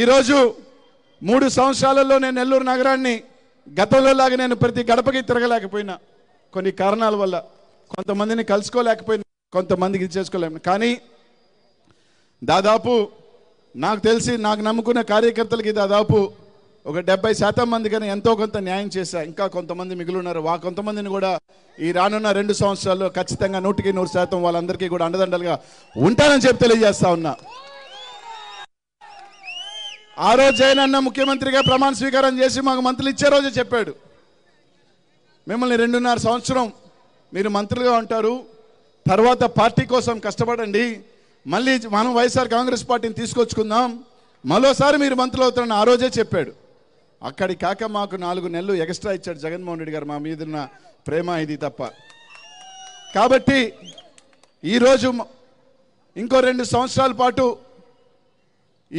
ఈరోజు మూడు సంవత్సరాలలో నేను నెల్లూరు నగరాన్ని గతంలో లాగా నేను ప్రతి గడపకి తిరగలేకపోయినా కొన్ని కారణాల వల్ల కొంతమందిని కలుసుకోలేకపోయినా కొంతమందికి చేసుకోలేము కానీ దాదాపు నాకు తెలిసి నాకు నమ్ముకున్న కార్యకర్తలకి దాదాపు ఒక డెబ్బై శాతం మంది కానీ ఎంతో కొంత న్యాయం చేశా ఇంకా కొంతమంది మిగిలి ఉన్నారు వా కొంతమందిని కూడా ఈ రానున్న రెండు సంవత్సరాల్లో ఖచ్చితంగా నూటికి నూరు శాతం వాళ్ళందరికీ కూడా అండదండలుగా ఉంటానని చెప్పి తెలియజేస్తా ఉన్నా ఆ రోజు జగనన్న ముఖ్యమంత్రిగా ప్రమాణ స్వీకారం చేసి మాకు మంత్రులు ఇచ్చే రోజు చెప్పాడు మిమ్మల్ని రెండున్నర సంవత్సరం మీరు మంత్రులుగా ఉంటారు తర్వాత పార్టీ కోసం కష్టపడండి మళ్ళీ మనం వైఎస్ఆర్ కాంగ్రెస్ పార్టీని తీసుకొచ్చుకుందాం మరోసారి మీరు మంత్రులు అవుతారని ఆ రోజే చెప్పాడు అక్కడి కాక మాకు నాలుగు నెలలు ఎక్స్ట్రా ఇచ్చాడు జగన్మోహన్ రెడ్డి గారు మా మీదున్న ప్రేమ ఇది తప్ప కాబట్టి ఈరోజు ఇంకో రెండు సంవత్సరాల పాటు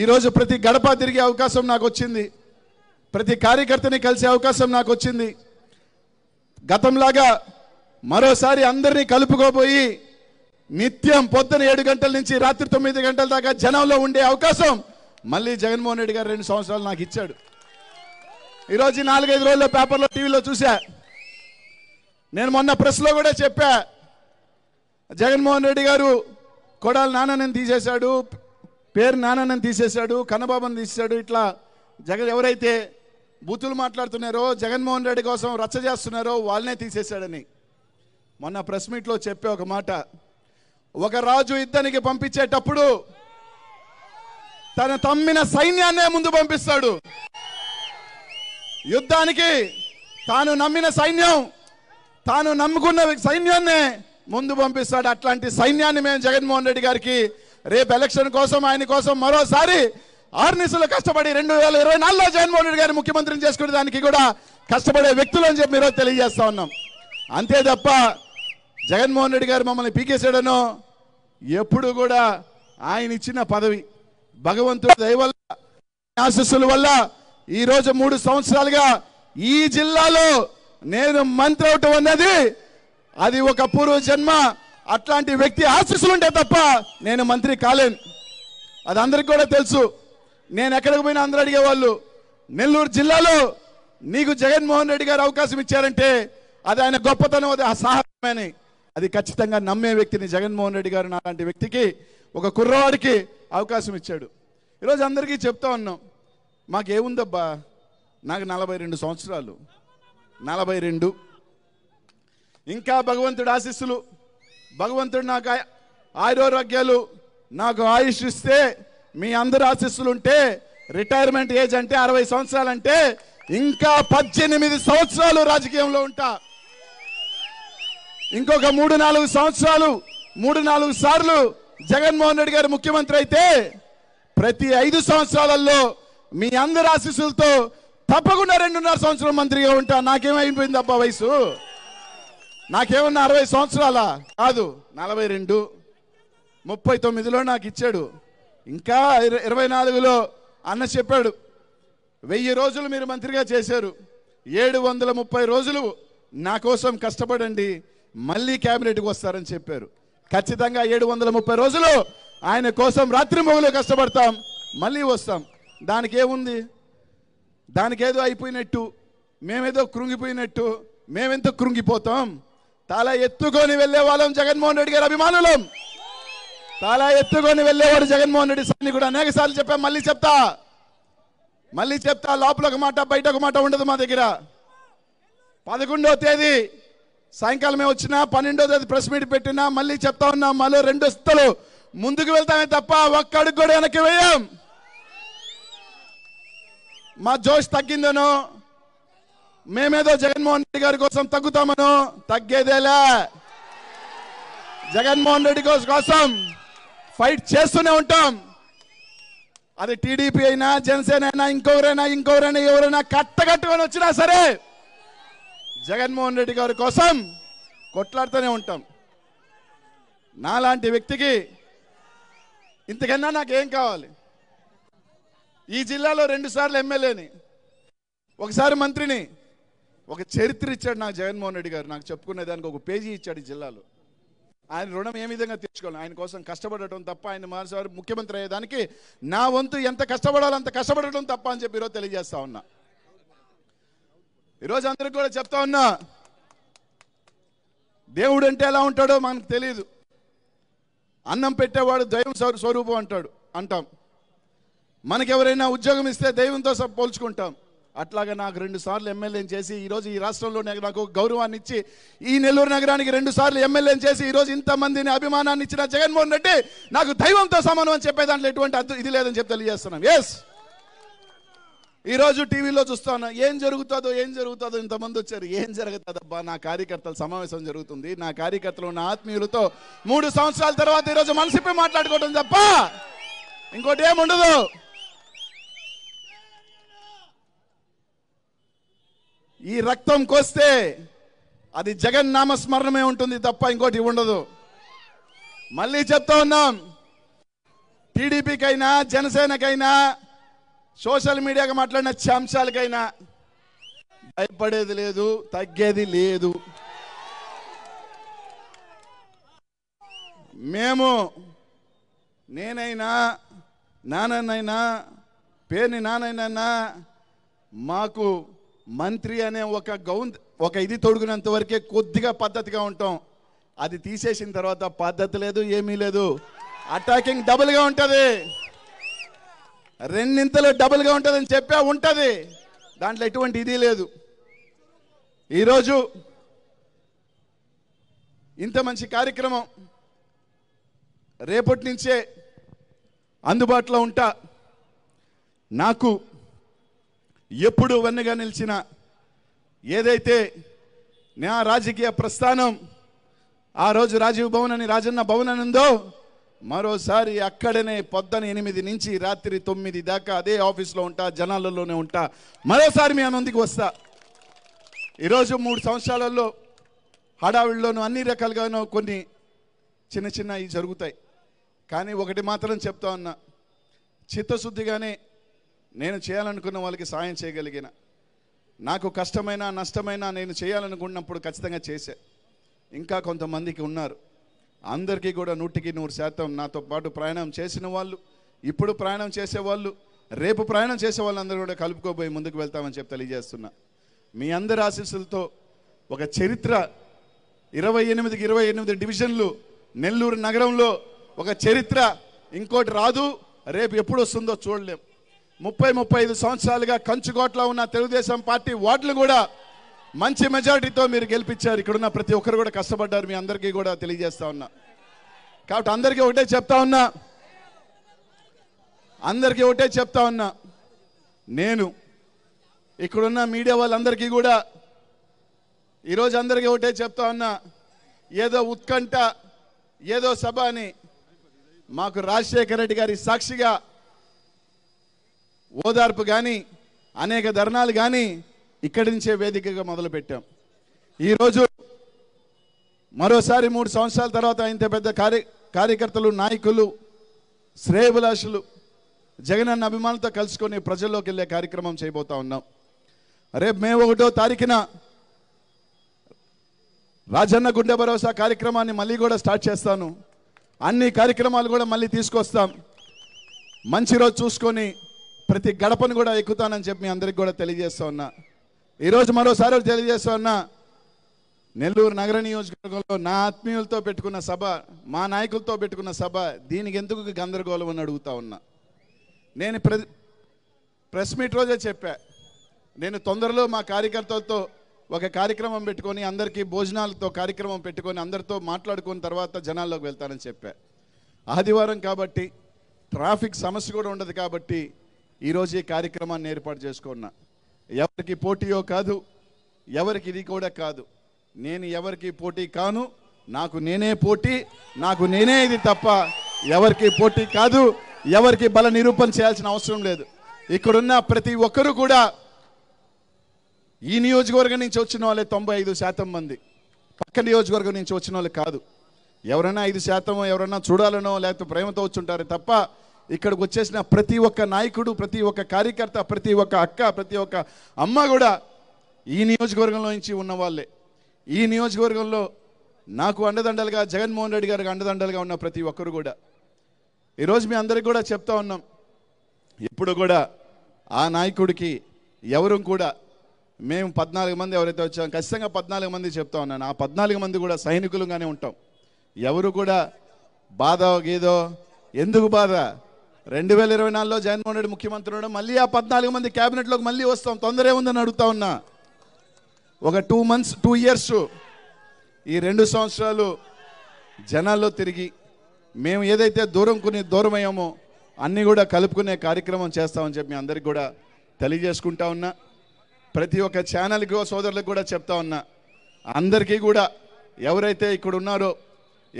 ఈరోజు ప్రతి గడప తిరిగే అవకాశం నాకు వచ్చింది ప్రతి కార్యకర్తని కలిసే అవకాశం నాకు వచ్చింది గతంలాగా మరోసారి అందరినీ కలుపుకోబోయి నిత్యం పొద్దున ఏడు గంటల నుంచి రాత్రి తొమ్మిది గంటల దాకా జనంలో ఉండే అవకాశం మళ్ళీ జగన్మోహన్ రెడ్డి గారు రెండు సంవత్సరాలు నాకు ఇచ్చాడు ఈరోజు నాలుగైదు రోజుల్లో పేపర్లో టీవీలో చూసా నేను మొన్న ప్రెస్లో కూడా చెప్పా జగన్మోహన్ రెడ్డి గారు కొడాలి నాన్న నేను తీసేశాడు పేరు నానన్నని తీసేశాడు కన్నబాబాను తీసేశాడు ఇట్లా జగన్ ఎవరైతే బూతులు మాట్లాడుతున్నారో జగన్మోహన్ రెడ్డి కోసం రచ్చ చేస్తున్నారో వాళ్ళనే తీసేశాడని మొన్న ప్రెస్ మీట్లో చెప్పే ఒక మాట ఒక రాజు యుద్ధానికి పంపించేటప్పుడు తన తమ్మిన సైన్యాన్నే ముందు పంపిస్తాడు యుద్ధానికి తాను నమ్మిన సైన్యం తాను నమ్ముకున్న సైన్యాన్నే ముందు పంపిస్తాడు అట్లాంటి సైన్యాన్ని మేము జగన్మోహన్ రెడ్డి గారికి రేపు ఎలక్షన్ కోసం ఆయన కోసం మరోసారి ఆర్నిసులు కష్టపడి రెండు వేల ఇరవై నాలుగులో జగన్మోహన్ రెడ్డి గారిని ముఖ్యమంత్రిని చేసుకునే దానికి కూడా కష్టపడే వ్యక్తులు అని చెప్పి ఈరోజు తెలియజేస్తా ఉన్నాం అంతే తప్ప జగన్మోహన్ రెడ్డి గారు మమ్మల్ని పీకేసాడను ఎప్పుడు కూడా ఆయన ఇచ్చిన పదవి భగవంతుడు దయవల్ల ఆశస్సుల వల్ల ఈరోజు మూడు సంవత్సరాలుగా ఈ జిల్లాలో నేను మంత్రి అవటం అన్నది అది ఒక పూర్వ జన్మ అట్లాంటి వ్యక్తి ఆశీస్సులుంటే తప్ప నేను మంత్రి కాలేను అది అందరికి కూడా తెలుసు నేను ఎక్కడికి పోయినా అందరూ అడిగేవాళ్ళు నెల్లూరు జిల్లాలో నీకు జగన్మోహన్ రెడ్డి గారు అవకాశం ఇచ్చారంటే అది ఆయన గొప్పతనం అది అసాహమని అది ఖచ్చితంగా నమ్మే వ్యక్తిని జగన్మోహన్ రెడ్డి గారు నాలాంటి వ్యక్తికి ఒక కుర్రవాడికి అవకాశం ఇచ్చాడు ఈరోజు అందరికీ చెప్తా ఉన్నాం మాకేముందబ్బా నాకు నలభై రెండు సంవత్సరాలు నలభై రెండు ఇంకా భగవంతుడు ఆశీస్సులు భగవంతుడు నాకు ఆరోగ్యాలు నాకు ఆయుష్ ఇస్తే మీ అందరు ఉంటే రిటైర్మెంట్ ఏజ్ అంటే అరవై సంవత్సరాలంటే ఇంకా పద్దెనిమిది సంవత్సరాలు రాజకీయంలో ఉంటా ఇంకొక మూడు నాలుగు సంవత్సరాలు మూడు నాలుగు సార్లు జగన్మోహన్ రెడ్డి గారు ముఖ్యమంత్రి అయితే ప్రతి ఐదు సంవత్సరాలలో మీ అందరు ఆశీస్సులతో తప్పకుండా రెండున్నర సంవత్సరం మంత్రిగా ఉంటా నాకేమైపోయింది అబ్బా వయసు నాకేమన్నా అరవై సంవత్సరాల కాదు నలభై రెండు ముప్పై తొమ్మిదిలో నాకు ఇచ్చాడు ఇంకా ఇరవై నాలుగులో అన్న చెప్పాడు వెయ్యి రోజులు మీరు మంత్రిగా చేశారు ఏడు వందల ముప్పై రోజులు నా కోసం కష్టపడండి మళ్ళీ క్యాబినెట్కి వస్తారని చెప్పారు ఖచ్చితంగా ఏడు వందల ముప్పై రోజులు ఆయన కోసం రాత్రి మొగలు కష్టపడతాం మళ్ళీ వస్తాం దానికి ఏముంది దానికేదో అయిపోయినట్టు మేమేదో కృంగిపోయినట్టు మేమెంతో కృంగిపోతాం తల ఎత్తుకొని వాళ్ళం జగన్మోహన్ రెడ్డి గారి అభిమానులం తల ఎత్తుకొని వెళ్ళేవాడు జగన్మోహన్ రెడ్డి సార్ని కూడా అనేక సార్లు చెప్పా మళ్ళీ చెప్తా మళ్ళీ చెప్తా లోపల ఒక మాట బయట ఒక మాట ఉండదు మా దగ్గర పదకొండో తేదీ సాయంకాలమే వచ్చినా పన్నెండో తేదీ ప్రెస్ మీట్ పెట్టినా మళ్ళీ చెప్తా ఉన్నా మళ్ళీ రెండు స్థలు ముందుకు వెళ్తామే తప్ప ఒక్క అడుగు కూడా వెనక్కి వేయం మా జోష్ తగ్గిందనో మేమేదో జగన్మోహన్ రెడ్డి గారి కోసం తగ్గుతామను తగ్గేదేలా జగన్మోహన్ రెడ్డి కోసం ఫైట్ చేస్తూనే ఉంటాం అది టీడీపీ అయినా జనసేన అయినా ఇంకొకరైనా ఇంకొకరైనా ఎవరైనా కట్టకట్టుకొని వచ్చినా సరే జగన్మోహన్ రెడ్డి గారి కోసం కొట్లాడుతూనే ఉంటాం నాలాంటి వ్యక్తికి ఇంతకన్నా నాకేం కావాలి ఈ జిల్లాలో రెండుసార్లు ఎమ్మెల్యేని ఒకసారి మంత్రిని ఒక చరిత్ర ఇచ్చాడు నాకు జగన్మోహన్ రెడ్డి గారు నాకు చెప్పుకునే దానికి ఒక పేజీ ఇచ్చాడు ఈ జిల్లాలో ఆయన రుణం ఏ విధంగా తీర్చుకోవాలి ఆయన కోసం కష్టపడటం తప్ప ఆయన మరోసారి ముఖ్యమంత్రి అయ్యేదానికి నా వంతు ఎంత కష్టపడాలో అంత కష్టపడటం తప్ప అని చెప్పి ఈరోజు తెలియజేస్తా ఉన్నా ఈరోజు అందరికి కూడా చెప్తా ఉన్నా దేవుడు అంటే ఎలా ఉంటాడో మనకు తెలియదు అన్నం పెట్టేవాడు దైవం స్వరూపం అంటాడు అంటాం మనకెవరైనా ఉద్యోగం ఇస్తే దైవంతో పోల్చుకుంటాం అట్లాగే నాకు రెండు సార్లు ఎమ్మెల్యేని చేసి ఈరోజు ఈ రాష్ట్రంలో నాకు గౌరవాన్ని ఇచ్చి ఈ నెల్లూరు నగరానికి రెండు సార్లు ఎమ్మెల్యేని చేసి ఈరోజు ఇంతమందిని అభిమానాన్ని ఇచ్చిన జగన్మోహన్ రెడ్డి నాకు దైవంతో సమానం అని చెప్పే దాంట్లో ఎటువంటి ఇది లేదని చెప్పి తెలియజేస్తున్నాం ఎస్ ఈరోజు టీవీలో చూస్తాను ఏం జరుగుతుందో ఏం జరుగుతుందో ఇంతమంది వచ్చారు ఏం జరుగుతుందబ్బా నా కార్యకర్తల సమావేశం జరుగుతుంది నా కార్యకర్తలు నా ఆత్మీయులతో మూడు సంవత్సరాల తర్వాత ఈరోజు మనసుపై మాట్లాడుకోవడం తప్ప ఇంకోటి ఏముండదు ఈ రక్తం కోస్తే అది జగన్ నామస్మరణమే ఉంటుంది తప్ప ఇంకోటి ఉండదు మళ్ళీ చెప్తా ఉన్నాం టీడీపీకైనా జనసేనకైనా సోషల్ మీడియాగా మాట్లాడిన అంశాలకైనా భయపడేది లేదు తగ్గేది లేదు మేము నేనైనా నానన్నైనా పేరుని నానైనా మాకు మంత్రి అనే ఒక గౌన్ ఒక ఇది తొడుగునంత వరకే కొద్దిగా పద్ధతిగా ఉంటాం అది తీసేసిన తర్వాత పద్ధతి లేదు ఏమీ లేదు అటాకింగ్ డబుల్గా ఉంటుంది రెండింతలు డబుల్గా ఉంటుందని చెప్పా ఉంటుంది దాంట్లో ఎటువంటి ఇది లేదు ఈరోజు ఇంత మంచి కార్యక్రమం రేపటి నుంచే అందుబాటులో ఉంటా నాకు ఎప్పుడు వెన్నగా నిలిచిన ఏదైతే నా రాజకీయ ప్రస్థానం ఆ రోజు రాజీవ్ భవన్ అని రాజన్న భవన్ అని ఉందో మరోసారి అక్కడనే పొద్దున ఎనిమిది నుంచి రాత్రి తొమ్మిది దాకా అదే ఆఫీస్లో ఉంటా జనాలలోనే ఉంటా మరోసారి మీ అనుందికి వస్తా ఈరోజు మూడు సంవత్సరాలలో హడావిడిలోనూ అన్ని రకాలుగానూ కొన్ని చిన్న చిన్నవి జరుగుతాయి కానీ ఒకటి మాత్రం చెప్తా ఉన్నా చిత్తశుద్ధిగానే నేను చేయాలనుకున్న వాళ్ళకి సాయం చేయగలిగిన నాకు కష్టమైనా నష్టమైనా నేను చేయాలనుకున్నప్పుడు ఖచ్చితంగా చేసే ఇంకా కొంతమందికి ఉన్నారు అందరికీ కూడా నూటికి నూరు శాతం నాతో పాటు ప్రయాణం చేసిన వాళ్ళు ఇప్పుడు ప్రయాణం చేసేవాళ్ళు రేపు ప్రయాణం చేసే వాళ్ళందరూ కూడా కలుపుకోబోయి ముందుకు వెళ్తామని చెప్పి తెలియజేస్తున్నా మీ అందరి ఆశీస్సులతో ఒక చరిత్ర ఇరవై ఎనిమిదికి ఇరవై ఎనిమిది డివిజన్లు నెల్లూరు నగరంలో ఒక చరిత్ర ఇంకోటి రాదు రేపు ఎప్పుడు వస్తుందో చూడలేం ముప్పై ముప్పై ఐదు సంవత్సరాలుగా కంచుకోట్లో ఉన్న తెలుగుదేశం పార్టీ వార్డులు కూడా మంచి మెజారిటీతో మీరు గెలిపించారు ఇక్కడున్న ప్రతి ఒక్కరు కూడా కష్టపడ్డారు మీ అందరికీ కూడా తెలియజేస్తా ఉన్నా కాబట్టి అందరికీ ఒకటే చెప్తా ఉన్నా అందరికీ ఒకటే చెప్తా ఉన్నా నేను ఇక్కడున్న మీడియా వాళ్ళందరికీ కూడా ఈరోజు అందరికీ ఒకటే చెప్తా ఉన్నా ఏదో ఉత్కంఠ ఏదో సభ అని మాకు రాజశేఖర రెడ్డి గారి సాక్షిగా ఓదార్పు కానీ అనేక ధర్నాలు కానీ ఇక్కడి నుంచే వేదికగా మొదలుపెట్టాం ఈరోజు మరోసారి మూడు సంవత్సరాల తర్వాత ఇంత పెద్ద కార్య కార్యకర్తలు నాయకులు శ్రేయభిలాషులు జగనన్న అభిమానులతో కలుసుకొని ప్రజల్లోకి వెళ్ళే కార్యక్రమం చేయబోతా ఉన్నాం రేపు మే ఒకటో తారీఖున రాజన్న గుండె భరోసా కార్యక్రమాన్ని మళ్ళీ కూడా స్టార్ట్ చేస్తాను అన్ని కార్యక్రమాలు కూడా మళ్ళీ తీసుకొస్తాం మంచి రోజు చూసుకొని ప్రతి గడపను కూడా ఎక్కుతానని చెప్పి మీ అందరికి కూడా తెలియజేస్తూ ఉన్నా ఈరోజు మరోసారి తెలియజేస్తూ ఉన్నా నెల్లూరు నగర నియోజకవర్గంలో నా ఆత్మీయులతో పెట్టుకున్న సభ మా నాయకులతో పెట్టుకున్న సభ దీనికి ఎందుకు గందరగోళం అని అడుగుతా ఉన్నా నేను ప్రెస్ మీట్ రోజే చెప్పా నేను తొందరలో మా కార్యకర్తలతో ఒక కార్యక్రమం పెట్టుకొని అందరికీ భోజనాలతో కార్యక్రమం పెట్టుకొని అందరితో మాట్లాడుకున్న తర్వాత జనాల్లోకి వెళ్తానని చెప్పా ఆదివారం కాబట్టి ట్రాఫిక్ సమస్య కూడా ఉండదు కాబట్టి ఈరోజు ఈ కార్యక్రమాన్ని ఏర్పాటు చేసుకున్నా ఎవరికి పోటీయో కాదు ఎవరికి ఇది కూడా కాదు నేను ఎవరికి పోటీ కాను నాకు నేనే పోటీ నాకు నేనే ఇది తప్ప ఎవరికి పోటీ కాదు ఎవరికి బల నిరూపణ చేయాల్సిన అవసరం లేదు ఇక్కడున్న ప్రతి ఒక్కరూ కూడా ఈ నియోజకవర్గం నుంచి వచ్చిన వాళ్ళే తొంభై ఐదు శాతం మంది పక్క నియోజకవర్గం నుంచి వచ్చిన వాళ్ళు కాదు ఎవరైనా ఐదు శాతం ఎవరైనా చూడాలనో లేకపోతే ప్రేమతో వచ్చి ఉంటారు తప్ప ఇక్కడికి వచ్చేసిన ప్రతి ఒక్క నాయకుడు ప్రతి ఒక్క కార్యకర్త ప్రతి ఒక్క అక్క ప్రతి ఒక్క అమ్మ కూడా ఈ నియోజకవర్గంలో నుంచి ఉన్నవాళ్ళే ఈ నియోజకవర్గంలో నాకు అండదండలుగా జగన్మోహన్ రెడ్డి గారికి అండదండలుగా ఉన్న ప్రతి ఒక్కరు కూడా ఈరోజు మీ అందరికి కూడా చెప్తా ఉన్నాం ఎప్పుడు కూడా ఆ నాయకుడికి ఎవరు కూడా మేము పద్నాలుగు మంది ఎవరైతే వచ్చాం ఖచ్చితంగా పద్నాలుగు మంది చెప్తా ఉన్నాను ఆ పద్నాలుగు మంది కూడా సైనికులుగానే ఉంటాం ఎవరు కూడా బాధ గీదో ఎందుకు బాధ రెండు వేల ఇరవై నాలుగులో జగన్మోహన్ రెడ్డి ముఖ్యమంత్రి ఉండడం మళ్ళీ ఆ పద్నాలుగు మంది క్యాబినెట్లోకి మళ్ళీ వస్తాం తొందర ఏముందని అడుగుతా ఉన్నా ఒక టూ మంత్స్ టూ ఇయర్స్ ఈ రెండు సంవత్సరాలు జనాల్లో తిరిగి మేము ఏదైతే దూరం దూరం అయ్యామో అన్నీ కూడా కలుపుకునే కార్యక్రమం చేస్తామని చెప్పి మీ అందరికి కూడా తెలియజేసుకుంటా ఉన్నా ప్రతి ఒక్క ఛానల్కి సోదరులకు కూడా చెప్తా ఉన్నా అందరికీ కూడా ఎవరైతే ఇక్కడ ఉన్నారో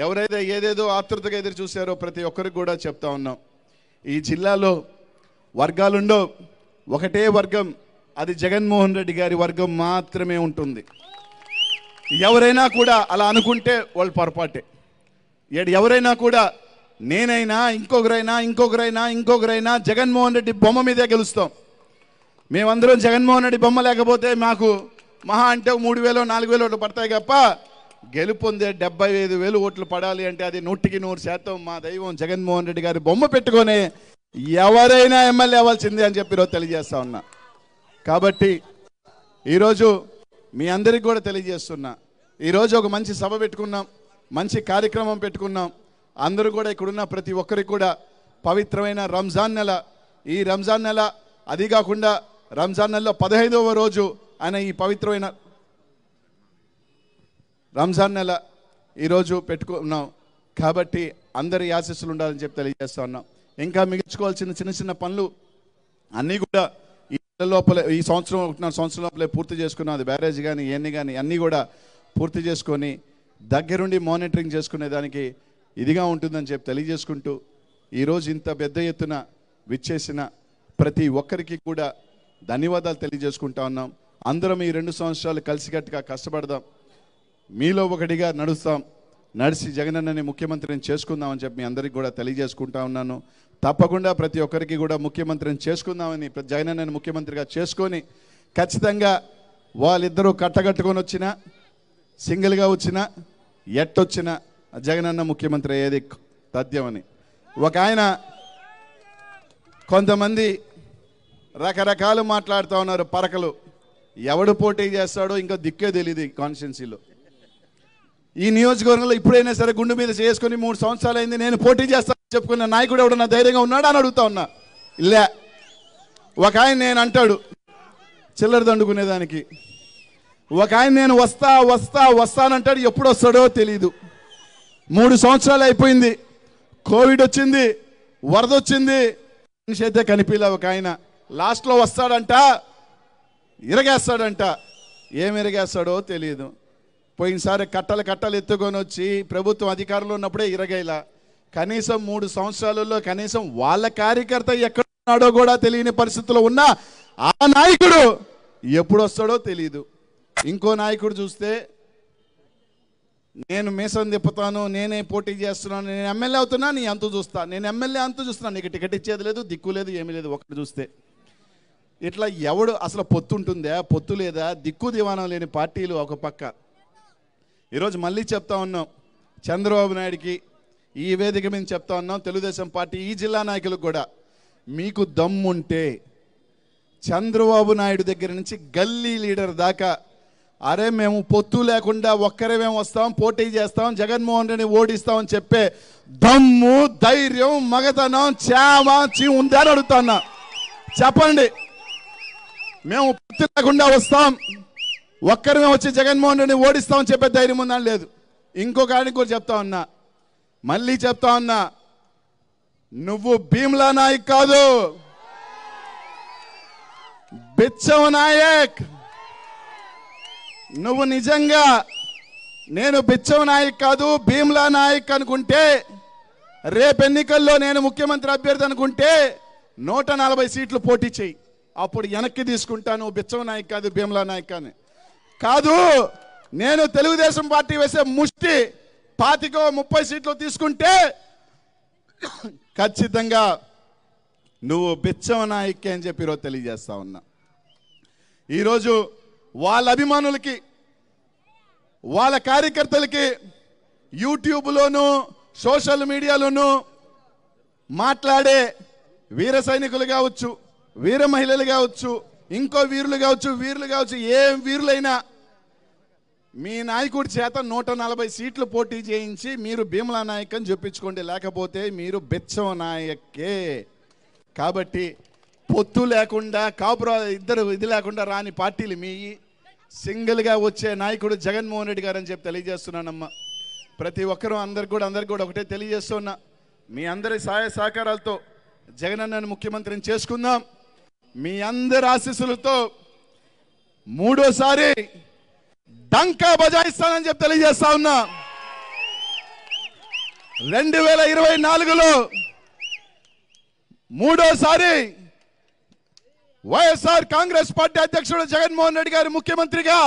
ఎవరైతే ఏదేదో ఆతృతగా ఎదురు చూశారో ప్రతి ఒక్కరికి కూడా చెప్తా ఉన్నాం ఈ జిల్లాలో వర్గాలుండో ఒకటే వర్గం అది జగన్మోహన్ రెడ్డి గారి వర్గం మాత్రమే ఉంటుంది ఎవరైనా కూడా అలా అనుకుంటే వాళ్ళు పొరపాటే ఏడు ఎవరైనా కూడా నేనైనా ఇంకొకరైనా ఇంకొకరైనా ఇంకొకరైనా జగన్మోహన్ రెడ్డి బొమ్మ మీదే గెలుస్తాం మేమందరం జగన్మోహన్ రెడ్డి బొమ్మ లేకపోతే మాకు మహా అంటే మూడు వేలు నాలుగు వేలు పడతాయి తప్ప గెలుపొందే డెబ్బై ఐదు వేలు ఓట్లు పడాలి అంటే అది నూటికి నూరు శాతం మా దైవం జగన్మోహన్ రెడ్డి గారి బొమ్మ పెట్టుకొని ఎవరైనా ఎమ్మెల్యే అవ్వాల్సిందే అని చెప్పి ఈరోజు తెలియజేస్తా ఉన్నా కాబట్టి ఈరోజు మీ అందరికి కూడా తెలియజేస్తున్నా ఈరోజు ఒక మంచి సభ పెట్టుకున్నాం మంచి కార్యక్రమం పెట్టుకున్నాం అందరూ కూడా ఇక్కడున్న ప్రతి ఒక్కరికి కూడా పవిత్రమైన రంజాన్ నెల ఈ రంజాన్ నెల అది కాకుండా రంజాన్ నెలలో పదహైదవ రోజు అనే ఈ పవిత్రమైన రంజాన్ నెల ఈరోజు పెట్టుకున్నాం కాబట్టి అందరి యాశస్సులు ఉండాలని చెప్పి తెలియజేస్తా ఉన్నాం ఇంకా మిగిల్చుకోవాల్సిన చిన్న చిన్న పనులు అన్నీ కూడా ఈ నెల లోపలే ఈ సంవత్సరం ఒకటిన్నర సంవత్సరం లోపలే పూర్తి చేసుకున్నాం అది బ్యారేజ్ కానీ ఇవన్నీ కానీ అన్నీ కూడా పూర్తి చేసుకొని దగ్గరుండి మానిటరింగ్ చేసుకునే దానికి ఇదిగా ఉంటుందని చెప్పి తెలియజేసుకుంటూ ఈరోజు ఇంత పెద్ద ఎత్తున విచ్చేసిన ప్రతి ఒక్కరికి కూడా ధన్యవాదాలు తెలియజేసుకుంటా ఉన్నాం అందరం ఈ రెండు సంవత్సరాలు కలిసికట్టుగా కష్టపడదాం మీలో ఒకటిగా నడుస్తాం నడిచి జగనన్నని ముఖ్యమంత్రిని చేసుకుందామని చెప్పి మీ అందరికీ కూడా తెలియజేసుకుంటా ఉన్నాను తప్పకుండా ప్రతి ఒక్కరికి కూడా ముఖ్యమంత్రిని చేసుకుందామని జగనన్నని ముఖ్యమంత్రిగా చేసుకొని ఖచ్చితంగా వాళ్ళిద్దరూ కట్టగట్టుకొని వచ్చిన సింగిల్గా వచ్చిన ఎట్టొచ్చిన జగనన్న ముఖ్యమంత్రి అయ్యేది తథ్యమని ఒక ఆయన కొంతమంది రకరకాలు మాట్లాడుతూ ఉన్నారు పరకలు ఎవడు పోటీ చేస్తాడో ఇంకా దిక్కే తెలియదు కాన్స్టిట్యున్సీలో ఈ నియోజకవర్గంలో ఇప్పుడైనా సరే గుండు మీద చేసుకుని మూడు సంవత్సరాలు అయింది నేను పోటీ చేస్తానని చెప్పుకున్న నాయకుడు ఎవడన్నా ధైర్యంగా ఉన్నాడా అని అడుగుతా ఉన్నా లే ఒక ఆయన నేను అంటాడు చిల్లర దండుకునేదానికి ఒక ఆయన నేను వస్తా వస్తా వస్తానంటాడు ఎప్పుడు వస్తాడో తెలియదు మూడు సంవత్సరాలు అయిపోయింది కోవిడ్ వచ్చింది వరద వచ్చింది మనిషి అయితే కనిపించలే ఒక ఆయన లాస్ట్లో వస్తాడంట ఇరగేస్తాడంట ఏమి ఇరగేస్తాడో తెలియదు పోయినసారి కట్టలు కట్టలు ఎత్తుకొని వచ్చి ప్రభుత్వం అధికారంలో ఉన్నప్పుడే ఇరగేలా కనీసం మూడు సంవత్సరాలలో కనీసం వాళ్ళ కార్యకర్త ఎక్కడ ఉన్నాడో కూడా తెలియని పరిస్థితిలో ఉన్న ఆ నాయకుడు ఎప్పుడు వస్తాడో తెలియదు ఇంకో నాయకుడు చూస్తే నేను మీసం తిప్పుతాను నేనే పోటీ చేస్తున్నాను నేను ఎమ్మెల్యే అవుతున్నా నీ అంతు చూస్తా నేను ఎమ్మెల్యే అంతు చూస్తున్నాను నీకు టికెట్ ఇచ్చేది లేదు దిక్కు లేదు ఏమీ లేదు ఒకటి చూస్తే ఇట్లా ఎవడు అసలు పొత్తు ఉంటుందా పొత్తు లేదా దిక్కు దివాణం లేని పార్టీలు ఒక పక్క ఈరోజు మళ్ళీ చెప్తా ఉన్నాం చంద్రబాబు నాయుడికి ఈ వేదిక మీద చెప్తా ఉన్నాం తెలుగుదేశం పార్టీ ఈ జిల్లా నాయకులకు కూడా మీకు దమ్ముంటే చంద్రబాబు నాయుడు దగ్గర నుంచి గల్లీ లీడర్ దాకా అరే మేము పొత్తు లేకుండా ఒక్కరే మేము వస్తాం పోటీ చేస్తాం జగన్మోహన్ రెడ్డిని ఓడిస్తామని చెప్పే దమ్ము ధైర్యం మగతనం చేమ చీ ఉందని అడుగుతున్నా చెప్పండి మేము పొత్తు లేకుండా వస్తాం ఒక్కరిమే వచ్చి జగన్మోహన్ రెడ్డిని ఓడిస్తామని చెప్పే ధైర్యం ఉందని లేదు ఇంకొక ఆయనకు కూడా చెప్తా ఉన్నా మళ్ళీ చెప్తా ఉన్నా నువ్వు భీమ్లా నాయక్ కాదు బిచ్చవ నాయక్ నువ్వు నిజంగా నేను బిచ్చవ నాయక్ కాదు భీమ్లా నాయక్ అనుకుంటే రేపు ఎన్నికల్లో నేను ముఖ్యమంత్రి అభ్యర్థి అనుకుంటే నూట నలభై సీట్లు పోటీ చేయి అప్పుడు వెనక్కి తీసుకుంటాను బిచ్చవ నాయక్ కాదు భీమ్లా నాయక్ అని కాదు నేను తెలుగుదేశం పార్టీ వేసే ముష్టి పాతికో ముప్పై సీట్లు తీసుకుంటే ఖచ్చితంగా నువ్వు బిచ్చవ నాయక్కి అని చెప్పి ఈరోజు తెలియజేస్తా ఉన్నా ఈరోజు వాళ్ళ అభిమానులకి వాళ్ళ కార్యకర్తలకి యూట్యూబ్లోనూ సోషల్ మీడియాలోనూ మాట్లాడే వీర సైనికులు కావచ్చు వీర మహిళలు కావచ్చు ఇంకో వీరులు కావచ్చు వీరులు కావచ్చు ఏ వీరులైనా మీ నాయకుడి చేత నూట నలభై సీట్లు పోటీ చేయించి మీరు భీమల నాయక్ అని చెప్పించుకోండి లేకపోతే మీరు బెచ్చవ నాయకే కాబట్టి పొత్తు లేకుండా కాపురా ఇద్దరు ఇది లేకుండా రాని పార్టీలు మీ సింగిల్గా వచ్చే నాయకుడు జగన్మోహన్ రెడ్డి గారు అని చెప్పి తెలియజేస్తున్నానమ్మా ప్రతి ఒక్కరూ అందరు కూడా అందరు కూడా ఒకటే తెలియజేస్తున్నా మీ అందరి సహాయ సహకారాలతో జగనన్నను ముఖ్యమంత్రిని చేసుకుందాం మీ అందరి ఆశీస్సులతో మూడోసారి టంకా బజాయిస్తానని చెప్పి తెలియజేస్తా ఉన్నా రెండు వేల ఇరవై నాలుగులో మూడోసారి వైఎస్ఆర్ కాంగ్రెస్ పార్టీ అధ్యక్షుడు జగన్మోహన్ రెడ్డి గారి ముఖ్యమంత్రిగా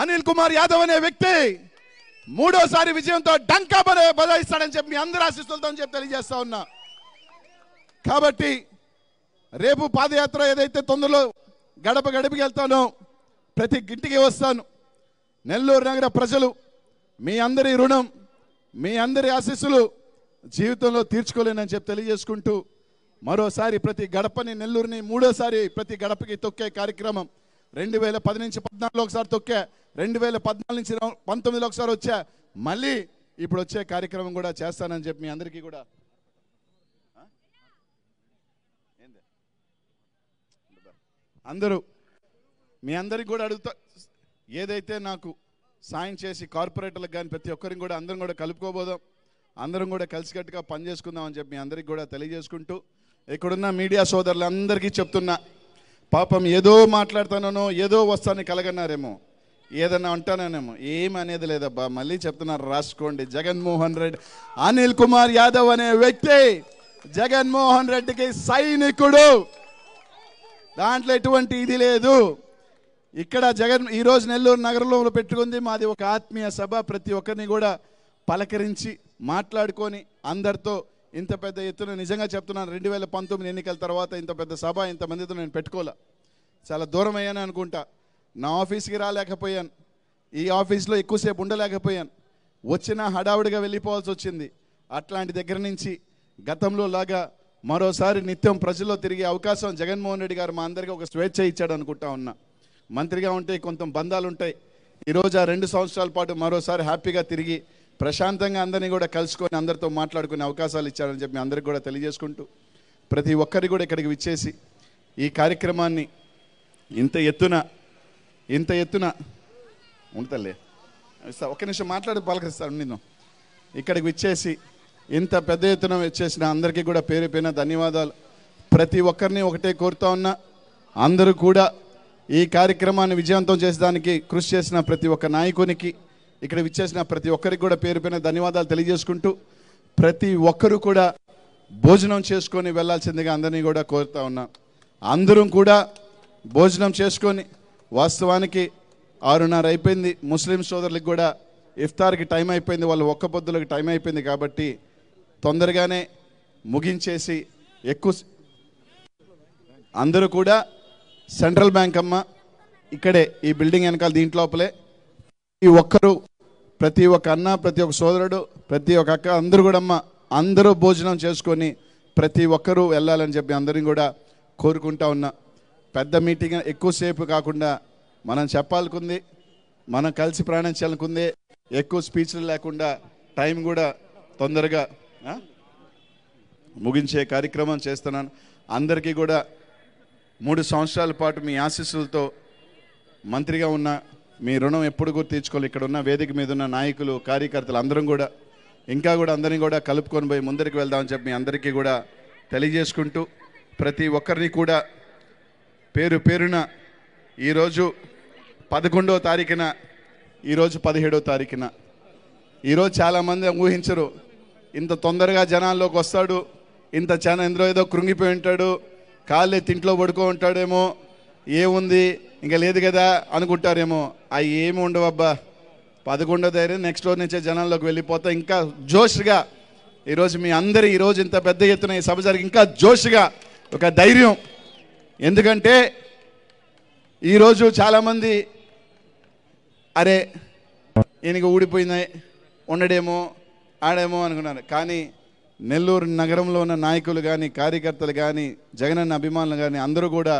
అనిల్ కుమార్ యాదవ్ అనే వ్యక్తి మూడోసారి విజయంతో డంకా బదాయిస్తాడని చెప్పి మీ అందరు ఆశిస్తులతో చెప్పి తెలియజేస్తా ఉన్నా కాబట్టి రేపు పాదయాత్ర ఏదైతే తొందరలో గడప గడిపకి వెళ్తానో ప్రతి గింటికి వస్తాను నెల్లూరు నగర ప్రజలు మీ అందరి రుణం మీ అందరి ఆశీస్సులు జీవితంలో తీర్చుకోలేనని చెప్పి తెలియజేసుకుంటూ మరోసారి ప్రతి గడపని నెల్లూరుని మూడోసారి ప్రతి గడపకి తొక్కే కార్యక్రమం రెండు వేల పది నుంచి పద్నాలుగులో ఒకసారి తొక్కే రెండు వేల పద్నాలుగు నుంచి పంతొమ్మిదిలో ఒకసారి వచ్చా మళ్ళీ ఇప్పుడు వచ్చే కార్యక్రమం కూడా చేస్తానని చెప్పి మీ అందరికీ కూడా అందరూ మీ అందరికి కూడా అడుగుతా ఏదైతే నాకు సాయం చేసి కార్పొరేటర్లకు కానీ ప్రతి ఒక్కరిని కూడా అందరం కూడా కలుపుకోబోదాం అందరం కూడా కలిసికట్టుగా పనిచేసుకుందామని చెప్పి మీ అందరికి కూడా తెలియజేసుకుంటూ ఇక్కడున్న మీడియా సోదరులందరికీ చెప్తున్నా పాపం ఏదో మాట్లాడతానో ఏదో వస్తానని కలగన్నారేమో ఏదన్నా అంటానేమో ఏమనేది లేదబ్బా మళ్ళీ చెప్తున్నారు రాసుకోండి జగన్మోహన్ రెడ్డి అనిల్ కుమార్ యాదవ్ అనే వ్యక్తి జగన్మోహన్ రెడ్డికి సైనికుడు దాంట్లో ఎటువంటి ఇది లేదు ఇక్కడ జగన్ ఈరోజు నెల్లూరు నగరంలో పెట్టుకుంది మాది ఒక ఆత్మీయ సభ ప్రతి ఒక్కరిని కూడా పలకరించి మాట్లాడుకొని అందరితో ఇంత పెద్ద ఎత్తున నిజంగా చెప్తున్నాను రెండు వేల పంతొమ్మిది ఎన్నికల తర్వాత ఇంత పెద్ద సభ ఇంతమందితో నేను పెట్టుకోలే చాలా దూరం అయ్యాను అనుకుంటా నా ఆఫీస్కి రాలేకపోయాను ఈ ఆఫీస్లో ఎక్కువసేపు ఉండలేకపోయాను వచ్చినా హడావుడిగా వెళ్ళిపోవాల్సి వచ్చింది అట్లాంటి దగ్గర నుంచి గతంలో లాగా మరోసారి నిత్యం ప్రజల్లో తిరిగే అవకాశం జగన్మోహన్ రెడ్డి గారు మా అందరికీ ఒక స్వేచ్ఛ ఇచ్చాడు అనుకుంటా ఉన్నా మంత్రిగా ఉంటే కొంత బంధాలు ఉంటాయి ఈరోజు ఆ రెండు సంవత్సరాల పాటు మరోసారి హ్యాపీగా తిరిగి ప్రశాంతంగా అందరినీ కూడా కలుసుకొని అందరితో మాట్లాడుకునే అవకాశాలు ఇచ్చారని చెప్పి అందరికి కూడా తెలియజేసుకుంటూ ప్రతి ఒక్కరి కూడా ఇక్కడికి విచ్చేసి ఈ కార్యక్రమాన్ని ఇంత ఎత్తున ఇంత ఎత్తున ఉంటుందిలే ఒక నిమిషం మాట్లాడి పలకరిస్తాను నేను ఇక్కడికి విచ్చేసి ఇంత పెద్ద ఎత్తున వచ్చేసిన అందరికీ కూడా పేరు ధన్యవాదాలు ప్రతి ఒక్కరిని ఒకటే కోరుతా ఉన్నా అందరూ కూడా ఈ కార్యక్రమాన్ని విజయవంతం చేసేదానికి కృషి చేసిన ప్రతి ఒక్క నాయకునికి ఇక్కడ విచ్చేసిన ప్రతి ఒక్కరికి కూడా పేరు పైన ధన్యవాదాలు తెలియజేసుకుంటూ ప్రతి ఒక్కరూ కూడా భోజనం చేసుకొని వెళ్లాల్సిందిగా అందరినీ కూడా కోరుతా ఉన్నా అందరం కూడా భోజనం చేసుకొని వాస్తవానికి ఆరున్నర అయిపోయింది ముస్లిం సోదరులకు కూడా ఇఫ్తార్కి టైం అయిపోయింది వాళ్ళు ఒక్క పొద్దులకు టైం అయిపోయింది కాబట్టి తొందరగానే ముగించేసి ఎక్కువ అందరూ కూడా సెంట్రల్ బ్యాంక్ అమ్మ ఇక్కడే ఈ బిల్డింగ్ వెనకాల దీంట్లోపలే ఈ ఒక్కరు ప్రతి ఒక్క అన్న ప్రతి ఒక్క సోదరుడు ప్రతి ఒక్క అక్క అందరూ కూడా అమ్మ అందరూ భోజనం చేసుకొని ప్రతి ఒక్కరూ వెళ్ళాలని చెప్పి అందరిని కూడా కోరుకుంటా ఉన్నా పెద్ద మీటింగ్ ఎక్కువసేపు కాకుండా మనం చెప్పాలనుకుంది మనం కలిసి ప్రయాణించాలనుకుంది ఎక్కువ స్పీచ్లు లేకుండా టైం కూడా తొందరగా ముగించే కార్యక్రమం చేస్తున్నాను అందరికీ కూడా మూడు సంవత్సరాల పాటు మీ ఆశీస్సులతో మంత్రిగా ఉన్న మీ రుణం ఎప్పుడు గుర్తించుకోవాలి ఇక్కడ ఉన్న వేదిక మీద ఉన్న నాయకులు కార్యకర్తలు అందరం కూడా ఇంకా కూడా అందరినీ కూడా కలుపుకొని పోయి ముందరికి వెళ్దామని చెప్పి మీ అందరికీ కూడా తెలియజేసుకుంటూ ప్రతి ఒక్కరిని కూడా పేరు పేరున ఈరోజు పదకొండో తారీఖున ఈరోజు పదిహేడో తారీఖున ఈరోజు చాలామంది ఊహించరు ఇంత తొందరగా జనాల్లోకి వస్తాడు ఇంత చాలా ఎందులో ఏదో కృంగిపోయి ఉంటాడు కాళ్ళే తింట్లో పడుకో ఉంటాడేమో ఏముంది ఇంకా లేదు కదా అనుకుంటారేమో అవి ఏమి ఉండవబ్బా పదకొండో ధైర్యం నెక్స్ట్ రోజు నుంచే జనాల్లోకి వెళ్ళిపోతా ఇంకా జోష్గా ఈరోజు మీ అందరి ఈరోజు ఇంత పెద్ద ఎత్తున ఈ సభ జరిగి ఇంకా జోష్గా ఒక ధైర్యం ఎందుకంటే ఈరోజు చాలామంది అరే ఈయనకి ఊడిపోయింది ఉండడేమో ఆడేమో అనుకున్నారు కానీ నెల్లూరు నగరంలో ఉన్న నాయకులు కానీ కార్యకర్తలు కానీ జగనన్న అభిమానులు కానీ అందరూ కూడా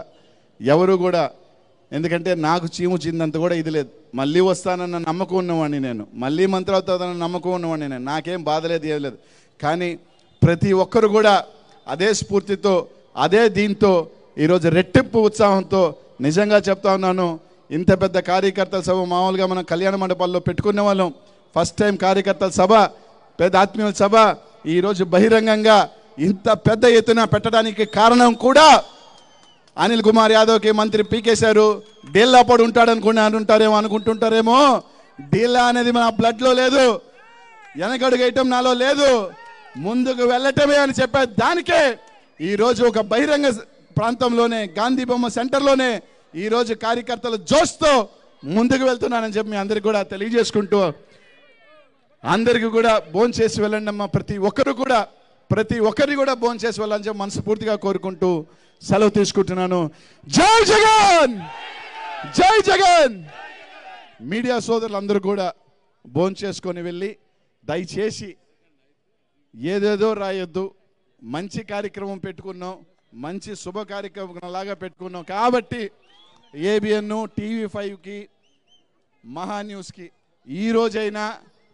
ఎవరు కూడా ఎందుకంటే నాకు చీము చిందంత కూడా ఇది లేదు మళ్ళీ వస్తానన్న నమ్మకం ఉన్నవాడిని నేను మళ్ళీ మంత్రి అవుతానన్న నమ్మకం ఉన్నవాడిని నేను నాకేం బాధలేదు ఏం లేదు కానీ ప్రతి ఒక్కరు కూడా అదే స్ఫూర్తితో అదే దీంతో ఈరోజు రెట్టింపు ఉత్సాహంతో నిజంగా చెప్తా ఉన్నాను ఇంత పెద్ద కార్యకర్తల సభ మామూలుగా మనం కళ్యాణ మండపాల్లో పెట్టుకునే వాళ్ళం ఫస్ట్ టైం కార్యకర్తల సభ పెద్ద ఆత్మీయుల సభ ఈరోజు బహిరంగంగా ఇంత పెద్ద ఎత్తున పెట్టడానికి కారణం కూడా అనిల్ కుమార్ యాదవ్కి మంత్రి పీకేశారు డీల్లా పొడి ఉంటాడనుకుని అంటుంటారేమో అనుకుంటుంటారేమో డీల్లా అనేది మన బ్లడ్లో లేదు వెనకడుగేయటం నాలో లేదు ముందుకు వెళ్ళటమే అని చెప్పే దానికే ఈరోజు ఒక బహిరంగ ప్రాంతంలోనే గాంధీ బొమ్మ సెంటర్లోనే ఈరోజు కార్యకర్తలు జోస్తో ముందుకు వెళ్తున్నానని చెప్పి మీ అందరికి కూడా తెలియజేసుకుంటూ అందరికీ కూడా భోజనం చేసి వెళ్ళండి అమ్మా ప్రతి ఒక్కరు కూడా ప్రతి ఒక్కరిని కూడా భోజనం చేసి వెళ్ళాలని చెప్పి మనస్ఫూర్తిగా కోరుకుంటూ సెలవు తీసుకుంటున్నాను జై జగన్ జై జగన్ మీడియా సోదరులందరూ కూడా భోజనం చేసుకొని వెళ్ళి దయచేసి ఏదేదో రాయొద్దు మంచి కార్యక్రమం పెట్టుకున్నాం మంచి శుభ కార్యక్రమం లాగా పెట్టుకున్నాం కాబట్టి ఏబిఎన్ టీవీ ఫైవ్కి మహా న్యూస్కి ఈరోజైనా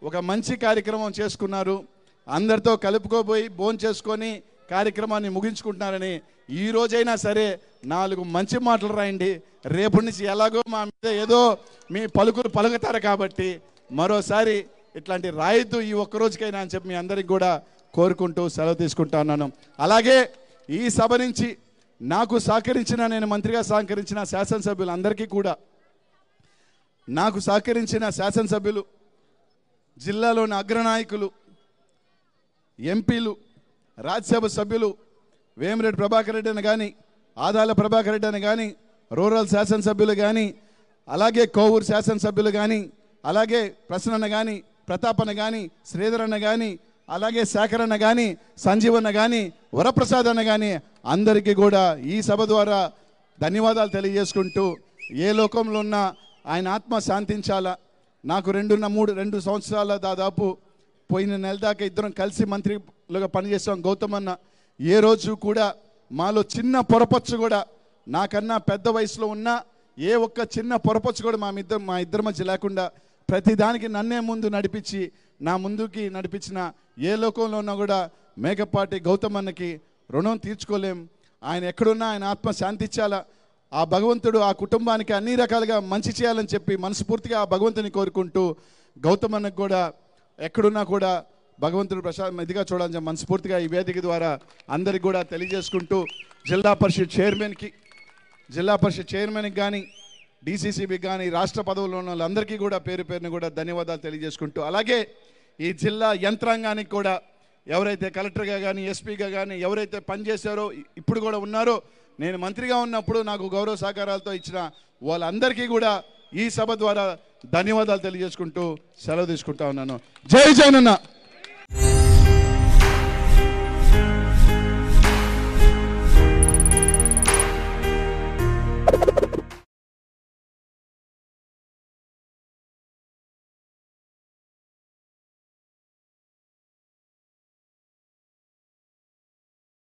ఒక మంచి కార్యక్రమం చేసుకున్నారు అందరితో కలుపుకోబోయి భోజనం చేసుకొని కార్యక్రమాన్ని ముగించుకుంటున్నారని ఈ రోజైనా సరే నాలుగు మంచి మాటలు రాయండి రేపు నుంచి ఎలాగో మా మీద ఏదో మీ పలుకులు పలుకుతారు కాబట్టి మరోసారి ఇట్లాంటి రాయితూ ఈ ఒక్కరోజుకైనా అని చెప్పి మీ అందరికి కూడా కోరుకుంటూ సెలవు తీసుకుంటా ఉన్నాను అలాగే ఈ సభ నుంచి నాకు సహకరించిన నేను మంత్రిగా సహకరించిన శాసనసభ్యులందరికీ కూడా నాకు సహకరించిన శాసనసభ్యులు జిల్లాలోని అగ్రనాయకులు ఎంపీలు రాజ్యసభ సభ్యులు వేమిరెడ్డి ప్రభాకర్ రెడ్డి అని కానీ ఆదాల ప్రభాకర్ రెడ్డి అని కానీ రూరల్ శాసనసభ్యులు కానీ అలాగే కోవూరు శాసనసభ్యులు కానీ అలాగే ప్రసన్న కానీ ప్రతాపన్న కానీ శ్రీధర్ అన్న కానీ అలాగే శేఖర్ అన్న కానీ సంజీవ్ అన్న కానీ వరప్రసాద్ అన్న కానీ అందరికీ కూడా ఈ సభ ద్వారా ధన్యవాదాలు తెలియజేసుకుంటూ ఏ లోకంలో ఉన్నా ఆయన ఆత్మ శాంతించాలా నాకు రెండున్న మూడు రెండు సంవత్సరాల దాదాపు పోయిన నెల దాకా ఇద్దరం కలిసి మంత్రిలుగా పనిచేసాం గౌతమ్ అన్న ఏ రోజు కూడా మాలో చిన్న పొరపచ్చు కూడా నాకన్నా పెద్ద వయసులో ఉన్న ఏ ఒక్క చిన్న పొరపచ్చు కూడా మా ఇద్దరు మా ఇద్దరి మధ్య లేకుండా ప్రతిదానికి నన్నే ముందు నడిపించి నా ముందుకి నడిపించిన ఏ లోకంలో ఉన్నా కూడా మేకపాటి గౌతమ్ అన్నకి రుణం తీర్చుకోలేం ఆయన ఎక్కడున్నా ఆయన ఆత్మ శాంతించాలా ఆ భగవంతుడు ఆ కుటుంబానికి అన్ని రకాలుగా మంచి చేయాలని చెప్పి మనస్ఫూర్తిగా ఆ భగవంతుని కోరుకుంటూ గౌతమన్నకు కూడా ఎక్కడున్నా కూడా భగవంతుడు ప్రసాద్ ఇదిగా చూడాలని మనస్ఫూర్తిగా ఈ వేదిక ద్వారా అందరికి కూడా తెలియజేసుకుంటూ జిల్లా పరిషత్ చైర్మన్కి జిల్లా పరిషత్ చైర్మన్కి కానీ డీసీసీబీ కానీ రాష్ట్ర పదవులు ఉన్న వాళ్ళందరికీ కూడా పేరు పేరుని కూడా ధన్యవాదాలు తెలియజేసుకుంటూ అలాగే ఈ జిల్లా యంత్రాంగానికి కూడా ఎవరైతే కలెక్టర్గా కానీ ఎస్పీగా కానీ ఎవరైతే పనిచేశారో ఇప్పుడు కూడా ఉన్నారో నేను మంత్రిగా ఉన్నప్పుడు నాకు గౌరవ సహకారాలతో ఇచ్చిన వాళ్ళందరికీ కూడా ఈ సభ ద్వారా ధన్యవాదాలు తెలియజేసుకుంటూ సెలవు తీసుకుంటా ఉన్నాను జై జగనన్న